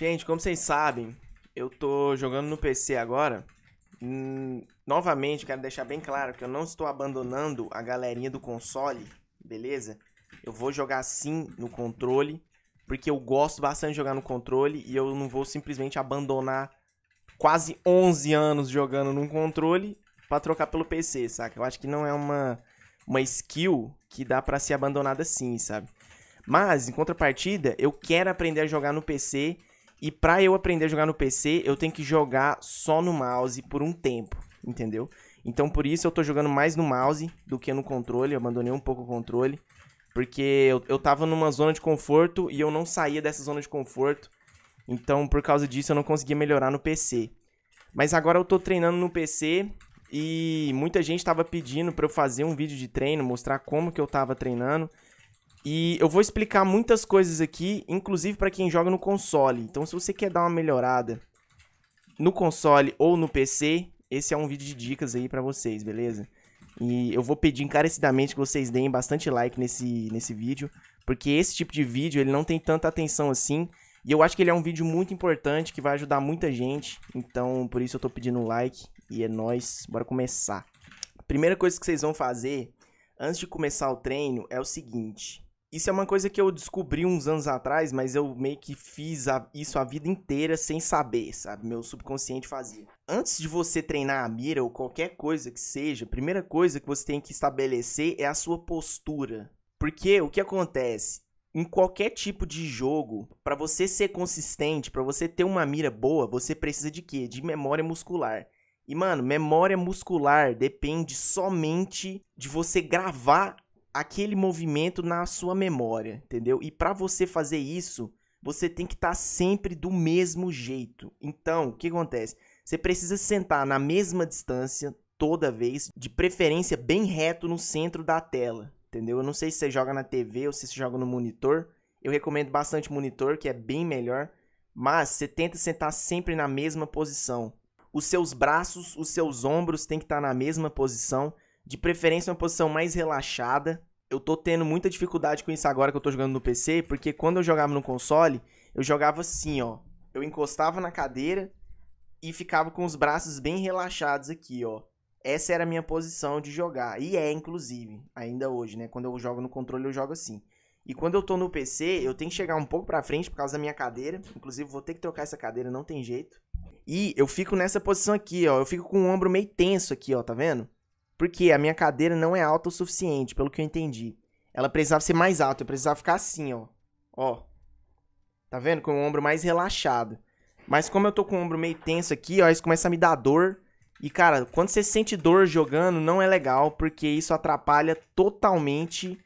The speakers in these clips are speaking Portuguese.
Gente, como vocês sabem, eu tô jogando no PC agora. Hum, novamente, quero deixar bem claro que eu não estou abandonando a galerinha do console, beleza? Eu vou jogar sim no controle, porque eu gosto bastante de jogar no controle e eu não vou simplesmente abandonar quase 11 anos jogando num controle para trocar pelo PC, saca? Eu acho que não é uma, uma skill que dá para ser abandonada assim, sabe? Mas, em contrapartida, eu quero aprender a jogar no PC e pra eu aprender a jogar no PC, eu tenho que jogar só no mouse por um tempo, entendeu? Então por isso eu tô jogando mais no mouse do que no controle, eu abandonei um pouco o controle. Porque eu, eu tava numa zona de conforto e eu não saía dessa zona de conforto. Então por causa disso eu não conseguia melhorar no PC. Mas agora eu tô treinando no PC e muita gente tava pedindo para eu fazer um vídeo de treino, mostrar como que eu tava treinando. E eu vou explicar muitas coisas aqui, inclusive para quem joga no console. Então, se você quer dar uma melhorada no console ou no PC, esse é um vídeo de dicas aí para vocês, beleza? E eu vou pedir encarecidamente que vocês deem bastante like nesse, nesse vídeo, porque esse tipo de vídeo ele não tem tanta atenção assim, e eu acho que ele é um vídeo muito importante que vai ajudar muita gente, então por isso eu tô pedindo um like, e é nóis, bora começar. A primeira coisa que vocês vão fazer, antes de começar o treino, é o seguinte, isso é uma coisa que eu descobri uns anos atrás, mas eu meio que fiz a, isso a vida inteira sem saber, sabe? Meu subconsciente fazia. Antes de você treinar a mira ou qualquer coisa que seja, a primeira coisa que você tem que estabelecer é a sua postura. Porque o que acontece? Em qualquer tipo de jogo, para você ser consistente, para você ter uma mira boa, você precisa de quê? De memória muscular. E, mano, memória muscular depende somente de você gravar aquele movimento na sua memória, entendeu? E para você fazer isso, você tem que estar tá sempre do mesmo jeito. Então, o que acontece? Você precisa sentar na mesma distância toda vez, de preferência bem reto no centro da tela, entendeu? Eu não sei se você joga na TV ou se você joga no monitor. Eu recomendo bastante monitor, que é bem melhor, mas você tenta sentar sempre na mesma posição. Os seus braços, os seus ombros têm que estar tá na mesma posição, de preferência uma posição mais relaxada, eu tô tendo muita dificuldade com isso agora que eu tô jogando no PC, porque quando eu jogava no console, eu jogava assim, ó. Eu encostava na cadeira e ficava com os braços bem relaxados aqui, ó. Essa era a minha posição de jogar. E é, inclusive, ainda hoje, né? Quando eu jogo no controle, eu jogo assim. E quando eu tô no PC, eu tenho que chegar um pouco pra frente por causa da minha cadeira. Inclusive, vou ter que trocar essa cadeira, não tem jeito. E eu fico nessa posição aqui, ó. Eu fico com o ombro meio tenso aqui, ó, tá vendo? Porque a minha cadeira não é alta o suficiente, pelo que eu entendi. Ela precisava ser mais alta, eu precisava ficar assim, ó. Ó. Tá vendo? Com o ombro mais relaxado. Mas como eu tô com o ombro meio tenso aqui, ó, isso começa a me dar dor. E, cara, quando você sente dor jogando, não é legal, porque isso atrapalha totalmente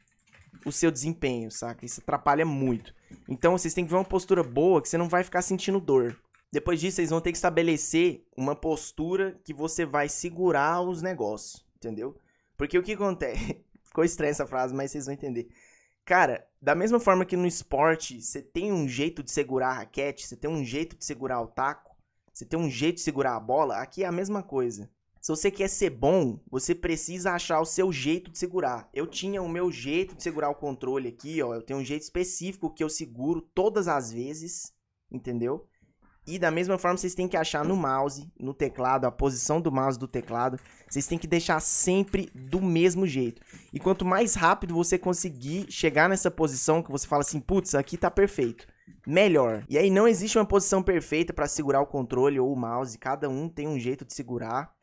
o seu desempenho, saca? Isso atrapalha muito. Então, vocês têm que ver uma postura boa, que você não vai ficar sentindo dor. Depois disso, vocês vão ter que estabelecer uma postura que você vai segurar os negócios entendeu? Porque o que acontece? Ficou estranha essa frase, mas vocês vão entender. Cara, da mesma forma que no esporte você tem um jeito de segurar a raquete, você tem um jeito de segurar o taco, você tem um jeito de segurar a bola, aqui é a mesma coisa. Se você quer ser bom, você precisa achar o seu jeito de segurar. Eu tinha o meu jeito de segurar o controle aqui, ó. Eu tenho um jeito específico que eu seguro todas as vezes, entendeu? E da mesma forma, vocês têm que achar no mouse, no teclado, a posição do mouse do teclado. Vocês têm que deixar sempre do mesmo jeito. E quanto mais rápido você conseguir chegar nessa posição que você fala assim, putz, aqui tá perfeito. Melhor. E aí não existe uma posição perfeita para segurar o controle ou o mouse. Cada um tem um jeito de segurar.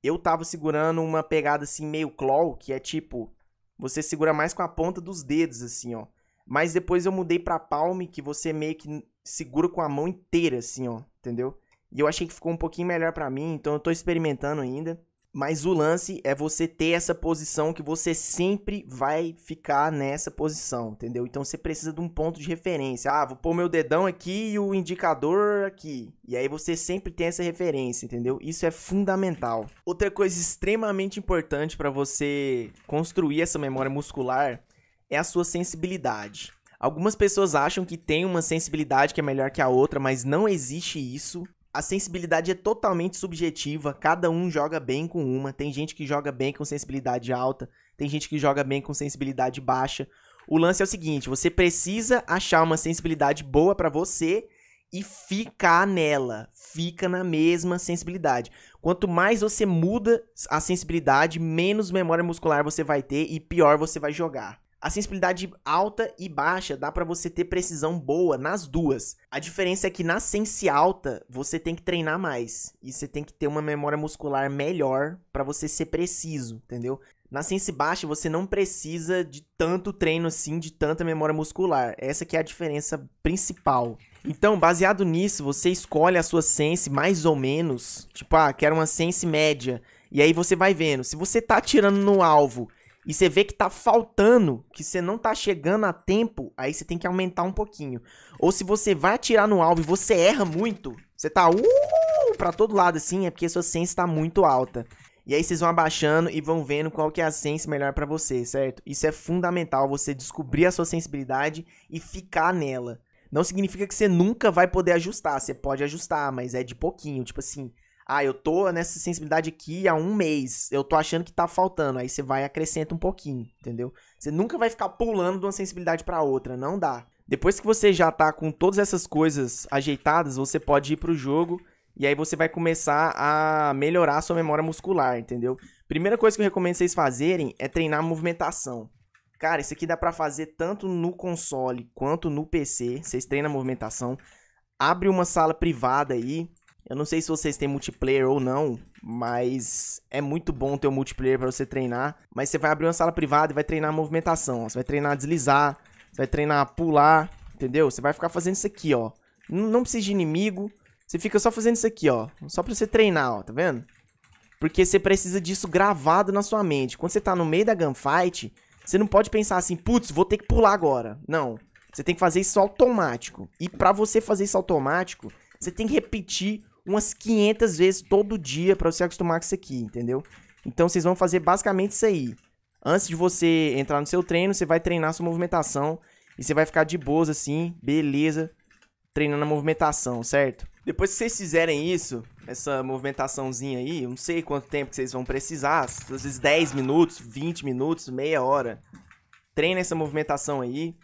Eu tava segurando uma pegada assim meio claw, que é tipo, você segura mais com a ponta dos dedos assim, ó. Mas depois eu mudei para palme, que você meio que segura com a mão inteira, assim, ó, entendeu? E eu achei que ficou um pouquinho melhor para mim, então eu tô experimentando ainda. Mas o lance é você ter essa posição que você sempre vai ficar nessa posição, entendeu? Então você precisa de um ponto de referência. Ah, vou pôr meu dedão aqui e o indicador aqui. E aí você sempre tem essa referência, entendeu? Isso é fundamental. Outra coisa extremamente importante para você construir essa memória muscular é a sua sensibilidade. Algumas pessoas acham que tem uma sensibilidade que é melhor que a outra, mas não existe isso. A sensibilidade é totalmente subjetiva, cada um joga bem com uma. Tem gente que joga bem com sensibilidade alta, tem gente que joga bem com sensibilidade baixa. O lance é o seguinte: você precisa achar uma sensibilidade boa para você e ficar nela, fica na mesma sensibilidade. Quanto mais você muda a sensibilidade, menos memória muscular você vai ter e pior você vai jogar. A sensibilidade alta e baixa dá para você ter precisão boa nas duas. A diferença é que na sense alta você tem que treinar mais e você tem que ter uma memória muscular melhor para você ser preciso, entendeu? Na sense baixa você não precisa de tanto treino assim, de tanta memória muscular. Essa que é a diferença principal. Então, baseado nisso, você escolhe a sua sense mais ou menos, tipo, ah, quero uma sense média. E aí você vai vendo, se você tá tirando no alvo e você vê que tá faltando, que você não tá chegando a tempo, aí você tem que aumentar um pouquinho. Ou se você vai atirar no alvo e você erra muito, você tá uh, pra todo lado assim, é porque sua sense tá muito alta. E aí vocês vão abaixando e vão vendo qual que é a sense melhor para você, certo? Isso é fundamental, você descobrir a sua sensibilidade e ficar nela. Não significa que você nunca vai poder ajustar, você pode ajustar, mas é de pouquinho, tipo assim, ah, eu tô nessa sensibilidade aqui há um mês. Eu tô achando que tá faltando. Aí você vai acrescenta um pouquinho, entendeu? Você nunca vai ficar pulando de uma sensibilidade para outra, não dá. Depois que você já tá com todas essas coisas ajeitadas, você pode ir pro jogo e aí você vai começar a melhorar a sua memória muscular, entendeu? Primeira coisa que eu recomendo vocês fazerem é treinar a movimentação. Cara, isso aqui dá para fazer tanto no console quanto no PC. Vocês treinam a movimentação. Abre uma sala privada aí, eu não sei se vocês têm multiplayer ou não, mas é muito bom ter o um multiplayer para você treinar. Mas você vai abrir uma sala privada e vai treinar movimentação, ó. Você vai treinar deslizar, você vai treinar pular, entendeu? Você vai ficar fazendo isso aqui, ó. Não, não precisa de inimigo, você fica só fazendo isso aqui, ó. Só pra você treinar, ó, tá vendo? Porque você precisa disso gravado na sua mente. Quando você tá no meio da gunfight, você não pode pensar assim, putz, vou ter que pular agora. Não. Você tem que fazer isso automático. E para você fazer isso automático, você tem que repetir umas 500 vezes todo dia para você acostumar com isso aqui, entendeu? Então vocês vão fazer basicamente isso aí. Antes de você entrar no seu treino, você vai treinar sua movimentação e você vai ficar de boas assim, beleza, treinando a movimentação, certo? Depois que vocês fizerem isso, essa movimentaçãozinha aí, eu não sei quanto tempo que vocês vão precisar, às vezes 10 minutos, 20 minutos, meia hora. Treina essa movimentação aí.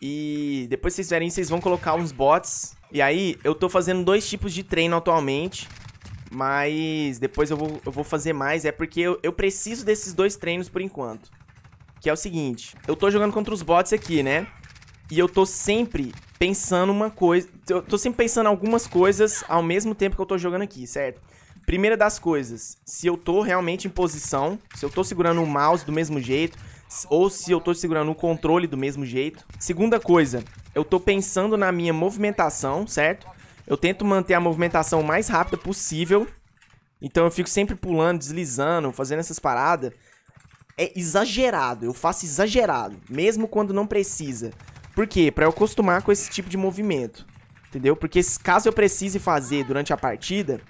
E depois que vocês fizerem isso, vocês vão colocar uns bots e aí, eu tô fazendo dois tipos de treino atualmente. Mas depois eu vou, eu vou fazer mais. É porque eu, eu preciso desses dois treinos por enquanto. Que é o seguinte: eu tô jogando contra os bots aqui, né? E eu tô sempre pensando uma coisa. Eu tô sempre pensando algumas coisas ao mesmo tempo que eu tô jogando aqui, certo? Primeira das coisas, se eu tô realmente em posição, se eu tô segurando o mouse do mesmo jeito, ou se eu tô segurando o controle do mesmo jeito. Segunda coisa, eu tô pensando na minha movimentação, certo? Eu tento manter a movimentação o mais rápida possível. Então eu fico sempre pulando, deslizando, fazendo essas paradas. É exagerado, eu faço exagerado, mesmo quando não precisa. Por quê? Pra eu acostumar com esse tipo de movimento, entendeu? Porque caso eu precise fazer durante a partida,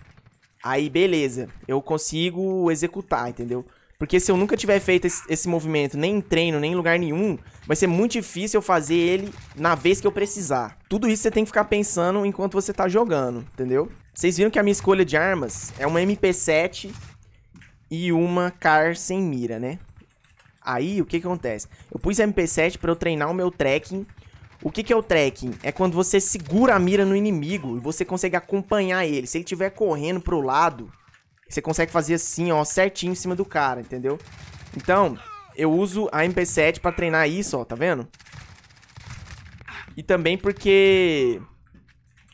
aí beleza, eu consigo executar, entendeu? Porque se eu nunca tiver feito esse, esse, movimento, nem em treino, nem em lugar nenhum, vai ser muito difícil eu fazer ele na vez que eu precisar. Tudo isso você tem que ficar pensando enquanto você tá jogando, entendeu? Vocês viram que a minha escolha de armas é uma MP7 e uma CAR sem mira, né? Aí, o que, que acontece? Eu pus a MP7 para eu treinar o meu tracking. O que, que é o tracking? É quando você segura a mira no inimigo e você consegue acompanhar ele. Se ele estiver correndo pro lado, você consegue fazer assim, ó, certinho em cima do cara, entendeu? Então, eu uso a MP7 pra treinar isso, ó, tá vendo? E também porque...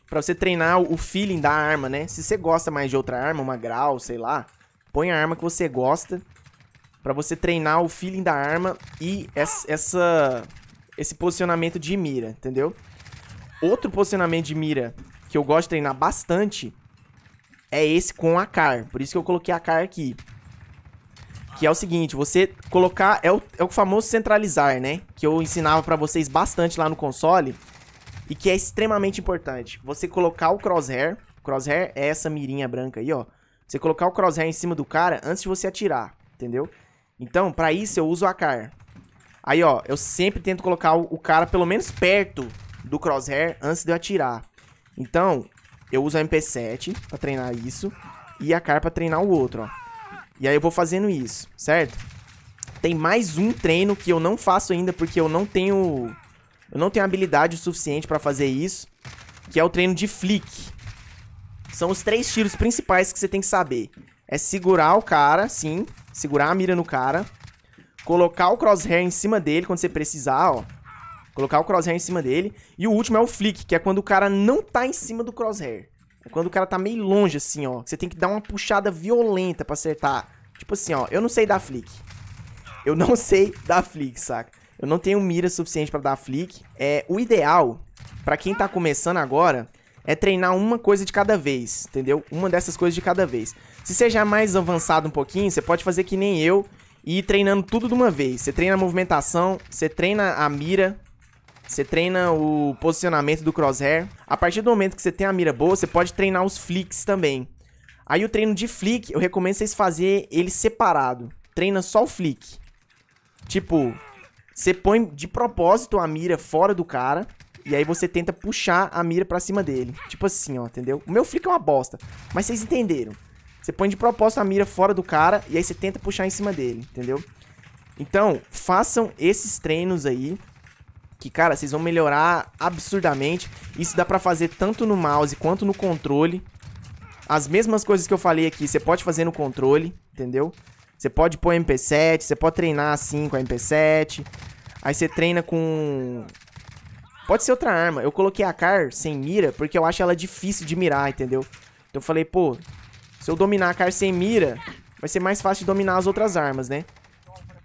Pra você treinar o feeling da arma, né? Se você gosta mais de outra arma, uma grau, sei lá... Põe a arma que você gosta pra você treinar o feeling da arma e essa, esse posicionamento de mira, entendeu? Outro posicionamento de mira que eu gosto de treinar bastante é esse com a car. Por isso que eu coloquei a car aqui. Que é o seguinte, você colocar... É o, é o famoso centralizar, né? Que eu ensinava pra vocês bastante lá no console. E que é extremamente importante. Você colocar o crosshair. Crosshair é essa mirinha branca aí, ó. Você colocar o crosshair em cima do cara antes de você atirar, entendeu? Então, pra isso eu uso a car. Aí, ó, eu sempre tento colocar o, o cara pelo menos perto do crosshair antes de eu atirar. Então, eu uso a MP7 pra treinar isso. E a CAR pra treinar o outro, ó. E aí eu vou fazendo isso, certo? Tem mais um treino que eu não faço ainda porque eu não tenho... Eu não tenho habilidade o suficiente pra fazer isso. Que é o treino de flick. São os três tiros principais que você tem que saber. É segurar o cara, sim. Segurar a mira no cara. Colocar o crosshair em cima dele quando você precisar, ó. Colocar o crosshair em cima dele. E o último é o flick, que é quando o cara não tá em cima do crosshair. É quando o cara tá meio longe, assim, ó. Você tem que dar uma puxada violenta pra acertar. Tipo assim, ó. Eu não sei dar flick. Eu não sei dar flick, saca? Eu não tenho mira suficiente pra dar flick. É, o ideal, pra quem tá começando agora, é treinar uma coisa de cada vez, entendeu? Uma dessas coisas de cada vez. Se você já é mais avançado um pouquinho, você pode fazer que nem eu e ir treinando tudo de uma vez. Você treina a movimentação, você treina a mira, você treina o posicionamento do crosshair. A partir do momento que você tem a mira boa, você pode treinar os flicks também. Aí o treino de flick, eu recomendo vocês fazer ele separado. Treina só o flick. Tipo, você põe de propósito a mira fora do cara e aí você tenta puxar a mira pra cima dele. Tipo assim, ó, entendeu? O meu flick é uma bosta, mas vocês entenderam. Você põe de propósito a mira fora do cara e aí você tenta puxar em cima dele, entendeu? Então, façam esses treinos aí que, cara, vocês vão melhorar absurdamente. Isso dá pra fazer tanto no mouse quanto no controle. As mesmas coisas que eu falei aqui, você pode fazer no controle, entendeu? Você pode pôr MP7, você pode treinar assim com a MP7. Aí você treina com... Pode ser outra arma. Eu coloquei a CAR sem mira porque eu acho ela difícil de mirar, entendeu? Então eu falei, pô, se eu dominar a CAR sem mira, vai ser mais fácil de dominar as outras armas, né?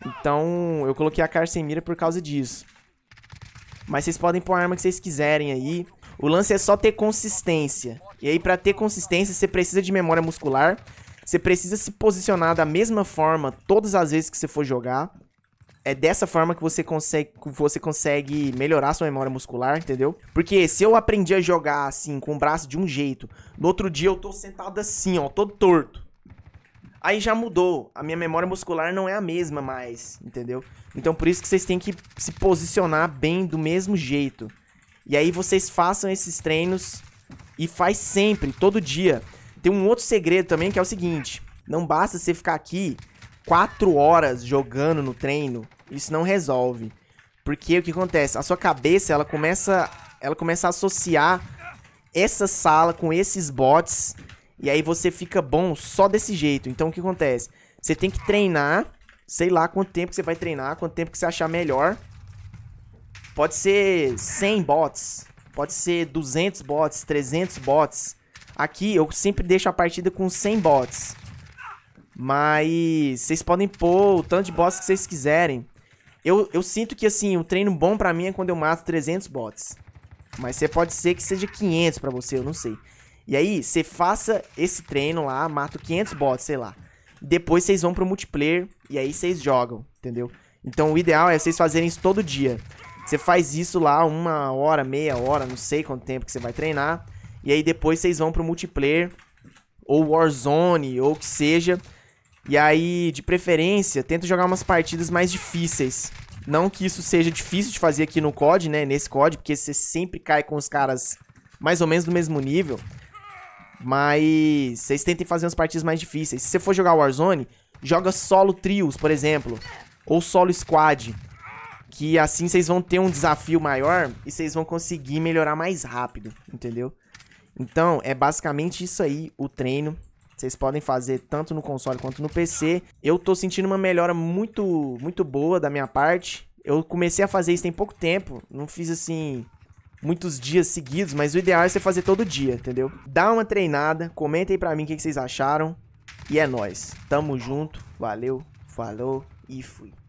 Então eu coloquei a CAR sem mira por causa disso. Mas vocês podem pôr a arma que vocês quiserem aí. O lance é só ter consistência. E aí, pra ter consistência, você precisa de memória muscular. Você precisa se posicionar da mesma forma todas as vezes que você for jogar. É dessa forma que você consegue, você consegue melhorar sua memória muscular, entendeu? Porque se eu aprendi a jogar assim, com o braço de um jeito, no outro dia eu tô sentado assim, ó, todo torto. Aí já mudou. A minha memória muscular não é a mesma mais, entendeu? Então por isso que vocês têm que se posicionar bem do mesmo jeito. E aí vocês façam esses treinos e faz sempre, todo dia. Tem um outro segredo também que é o seguinte: não basta você ficar aqui 4 horas jogando no treino, isso não resolve. Porque o que acontece? A sua cabeça, ela começa, ela começa a associar essa sala com esses bots e aí você fica bom só desse jeito. Então o que acontece? Você tem que treinar. Sei lá quanto tempo que você vai treinar, quanto tempo que você achar melhor. Pode ser 100 bots, pode ser 200 bots, 300 bots. Aqui eu sempre deixo a partida com 100 bots. Mas vocês podem pôr o tanto de bots que vocês quiserem. Eu, eu sinto que assim, o um treino bom pra mim é quando eu mato 300 bots. Mas você pode ser que seja 500 pra você, eu não sei. E aí, você faça esse treino lá, mata 500 bots, sei lá. Depois vocês vão pro multiplayer e aí vocês jogam, entendeu? Então o ideal é vocês fazerem isso todo dia. Você faz isso lá uma hora, meia hora, não sei quanto tempo que você vai treinar. E aí depois vocês vão pro multiplayer ou Warzone ou o que seja. E aí, de preferência, tenta jogar umas partidas mais difíceis. Não que isso seja difícil de fazer aqui no COD, né? Nesse COD, porque você sempre cai com os caras mais ou menos do mesmo nível. Mas vocês tentem fazer umas partidas mais difíceis. Se você for jogar Warzone, joga solo trios, por exemplo. Ou solo squad. Que assim vocês vão ter um desafio maior e vocês vão conseguir melhorar mais rápido, entendeu? Então, é basicamente isso aí o treino. Vocês podem fazer tanto no console quanto no PC. Eu tô sentindo uma melhora muito, muito boa da minha parte. Eu comecei a fazer isso tem pouco tempo. Não fiz assim muitos dias seguidos, mas o ideal é você fazer todo dia, entendeu? Dá uma treinada, aí pra mim o que, que vocês acharam. E é nóis. Tamo junto, valeu, falou e fui.